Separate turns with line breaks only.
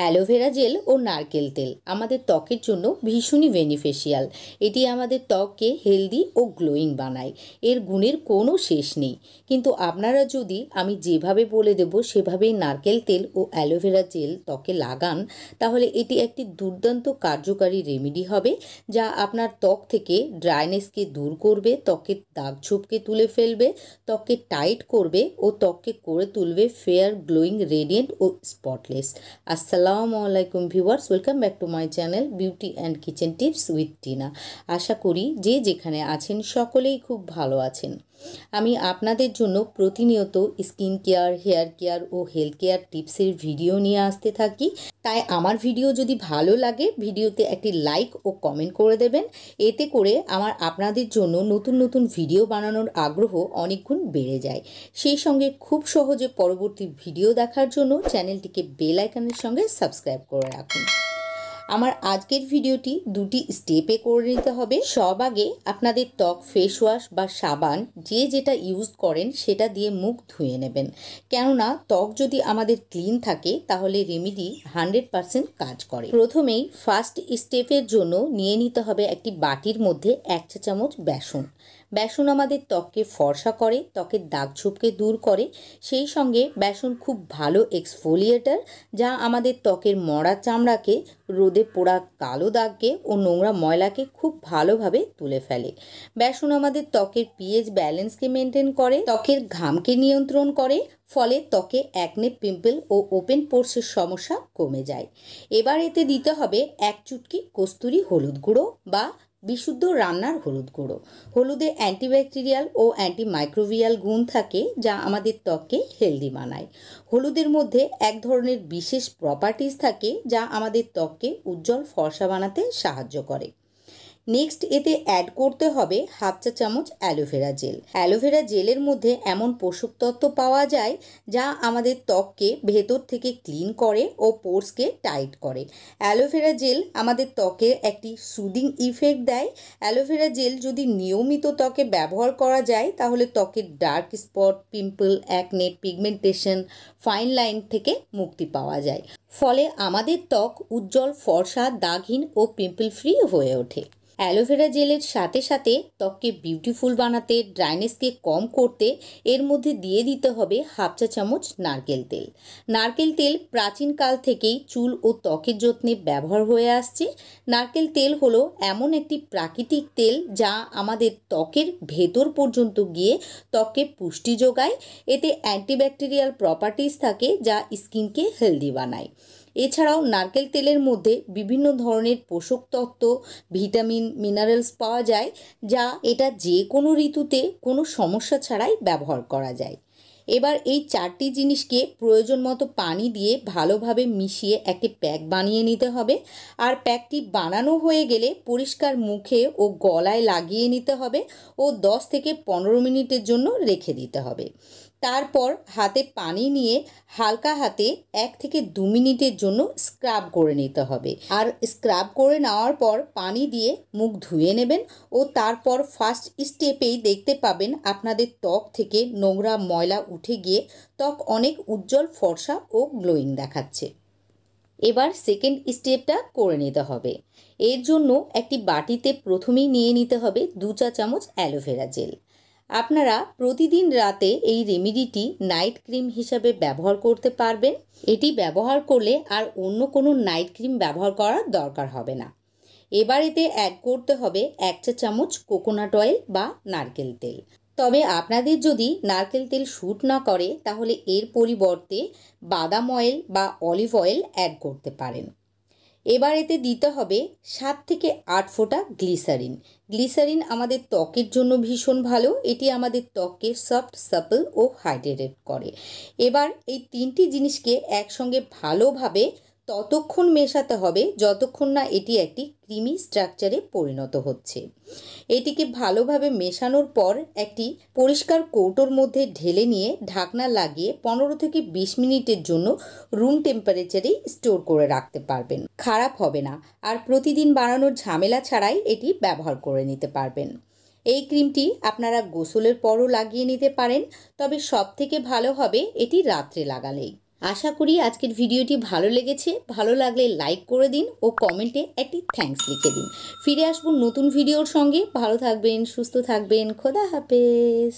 aloe vera gel ও নারকেল তেল আমাদের ত্বকের জন্য ভীষণই বেনিফিশিয়াল এটি আমাদের ত্বককে হেলদি ও গ্লোয়িং বানায় এর গুণের কোনো শেষ নেই কিন্তু আপনারা যদি আমি যেভাবে বলে দেব সেভাবেই নারকেল তেল ও অ্যালোভেরা জেল ত্বকে লাগান তাহলে এটি একটি দুর্দান্ত কার্যকারী রেমেডি হবে যা আপনার ত্বক থেকে ড্রাইনেসকে দূর করবে ত্বকের দাগ ঝোপকে তুলে ফেলবে ত্বককে টাইট করবে ও ত্বককে করে তুলবে ফেয়ার গ্লোয়িং রেডিয়েন্ট ও স্পটলেস আসসালাম আসসালামু আলাইকুম viewers welcome back to my channel beauty and kitchen tips with Tina আশা করি যে যেখানে আছেন সকলেই খুব ভালো আছেন আমি আপনাদের জন্য প্রতিনিয়ত স্কিন কেয়ার হেয়ার কেয়ার ও হেলথ কেয়ার টিপসের ভিডিও নিয়ে আসতে থাকি তাই আমার ভিডিও যদি ভালো লাগে ভিডিওতে একটি লাইক ও কমেন্ট করে দেবেন এতে করে আমার আপনাদের জন্য নতুন নতুন ভিডিও বানানোর আগ্রহ অনেকগুণ বেড়ে যায় সেই সঙ্গে খুব সহজে পরবর্তী ভিডিও দেখার জন্য চ্যানেলটিকে বেল আইকনের সঙ্গে সাবস্ক্রাইব করে রাখুন আমার আজকের ভিডিওটি দুটি স্টেপে করে নিতে হবে সব আগে আপনাদের ত্বক ফেস ওয়াশ বা সাবান যে যেটা ইউজ করেন সেটা দিয়ে মুখ ধুয়ে নেবেন কেননা ত্বক যদি আমাদের ক্লিন থাকে তাহলে রেমিডি হান্ড্রেড পারসেন্ট কাজ করে প্রথমেই ফার্স্ট স্টেপের জন্য নিয়ে নিতে হবে একটি বাটির মধ্যে এক চা চামচ বেসন বেসন আমাদের ত্বককে ফর্সা করে ত্বকের দাগ ছুপকে দূর করে সেই সঙ্গে বেসন খুব ভালো এক্সফোলিয়েটার যা আমাদের ত্বকের মরা চামড়াকে রোদে পোড়া কালো দাগকে ও নোংরা ময়লাকে খুব ভালোভাবে তুলে ফেলে বেসন আমাদের ত্বকের পিএইচ ব্যালেন্সকে মেনটেন করে ত্বকের ঘামকে নিয়ন্ত্রণ করে ফলে ত্বকে একনে পিম্পল ও ওপেন পোর্সের সমস্যা কমে যায় এবার এতে দিতে হবে এক চুটকি কস্তুরি হলুদ গুঁড়ো বা বিশুদ্ধ রান্নার হলুদ গুঁড়ো হলুদে অ্যান্টিব্যাকটেরিয়াল ও অ্যান্টিমাইক্রোভিয়াল গুণ থাকে যা আমাদের ত্বককে হেলদি বানায় হলুদের মধ্যে এক ধরনের বিশেষ প্রপার্টিস থাকে যা আমাদের ত্বককে উজ্জ্বল ফর্সা বানাতে সাহায্য করে নেক্সট এতে অ্যাড করতে হবে হাফ চা চামচ অ্যালোভেরা জেল অ্যালোভেরা জেলের মধ্যে এমন পোষক তত্ত্ব পাওয়া যায় যা আমাদের ত্বককে ভেতর থেকে ক্লিন করে ও পোর্সকে টাইট করে অ্যালোভেরা জেল আমাদের ত্বকে একটি সুদিং ইফেক্ট দেয় অ্যালোভেরা জেল যদি নিয়মিত ত্বকে ব্যবহার করা যায় তাহলে ত্বকের dark spot pimple acne pigmentation fine line থেকে মুক্তি পাওয়া যায় ফলে আমাদের ত্বক উজ্জ্বল ফর্সা দাগহীন ও পিম্পল ফ্রি হয়ে ওঠে অ্যালোভেরা জেলের সাথে সাথে ত্বককে বিউটিফুল বানাতে ড্রাইনেসকে কম করতে এর মধ্যে দিয়ে দিতে হবে হাফ চা চামচ নারকেল তেল নারকেল তেল প্রাচীনকাল থেকেই চুল ও ত্বকের যত্নে ব্যবহার হয়ে আসছে নারকেল তেল হলো এমন একটি প্রাকৃতিক তেল যা আমাদের ত্বকের ভেতর পর্যন্ত গিয়ে ত্বকে পুষ্টি যোগায় এতে অ্যান্টিব্যাকটেরিয়াল প্রপার্টিস থাকে যা স্কিনকে হেলদি বানায় এছাড়াও নারকেল তেলের মধ্যে বিভিন্ন ধরনের পোষক তত্ত্ব ভিটামিন মিনারেলস পাওয়া যায় যা এটা যে কোনো ঋতুতে কোনো সমস্যা ছাড়াই ব্যবহার করা যায় এবার এই চারটি জিনিসকে প্রয়োজন মতো পানি দিয়ে ভালোভাবে মিশিয়ে একটি প্যাক বানিয়ে নিতে হবে আর প্যাকটি বানানো হয়ে গেলে পরিষ্কার মুখে ও গলায় লাগিয়ে নিতে হবে ও দশ থেকে পনেরো মিনিটের জন্য রেখে দিতে হবে তারপর হাতে পানি নিয়ে হালকা হাতে এক থেকে দু মিনিটের জন্য স্ক্রাব করে নিতে হবে আর স্ক্রাব করে নেওয়ার পর পানি দিয়ে মুখ ধুয়ে নেবেন ও তারপর ফার্স্ট স্টেপেই দেখতে পাবেন আপনাদের ত্বক থেকে নোংরা ময়লা উঠে গিয়ে ত্বক অনেক উজ্জ্বল ফর্সা ও গ্লোয়িং দেখাচ্ছে এবার সেকেন্ড স্টেপটা করে নিতে হবে এর জন্য একটি বাটিতে প্রথমেই নিয়ে নিতে হবে দু চা চামচ অ্যালোভেরা জেল আপনারা প্রতিদিন রাতে এই রেমিডিটি নাইট ক্রিম হিসাবে ব্যবহার করতে পারবেন এটি ব্যবহার করলে আর অন্য কোনো নাইট ক্রিম ব্যবহার করার দরকার হবে না এবার এতে অ্যাড করতে হবে এক চা চামচ কোকোনাট অয়েল বা নারকেল তেল তবে আপনাদের যদি নারকেল তেল শ্যুট না করে তাহলে এর পরিবর্তে বাদাম অয়েল বা অলিভ অয়েল অ্যাড করতে পারেন এবার এতে দিতে হবে সাত থেকে আট ফোঁটা গ্লিসারিন গ্লিসারিন আমাদের ত্বকের জন্য ভীষণ ভালো এটি আমাদের ত্বককে সফট সাপল ও হাইড্রেটেড করে এবার এই তিনটি জিনিসকে একসঙ্গে ভালোভাবে ততক্ষণ মেশাতে হবে যতক্ষণ না এটি একটি ক্রিমি স্ট্রাকচারে পরিণত হচ্ছে এটিকে ভালোভাবে মেশানোর পর একটি পরিষ্কার কৌটোর মধ্যে ঢেলে নিয়ে ঢাকনা লাগিয়ে পনেরো থেকে বিশ মিনিটের জন্য রুম টেম্পারেচারেই স্টোর করে রাখতে পারবেন খারাপ হবে না আর প্রতিদিন বাড়ানোর ঝামেলা ছাড়াই এটি ব্যবহার করে নিতে পারবেন এই ক্রিমটি আপনারা গোসলের পরও লাগিয়ে নিতে পারেন তবে সবথেকে ভালো হবে এটি রাত্রে লাগালেই আশা করি আজকের ভিডিওটি ভালো লেগেছে ভালো লাগলে লাইক করে দিন ও কমেন্টে একটি থ্যাঙ্কস লিখে দিন ফিরে আসবো নতুন ভিডিওর সঙ্গে ভালো থাকবেন সুস্থ থাকবেন খোদা হাফেজ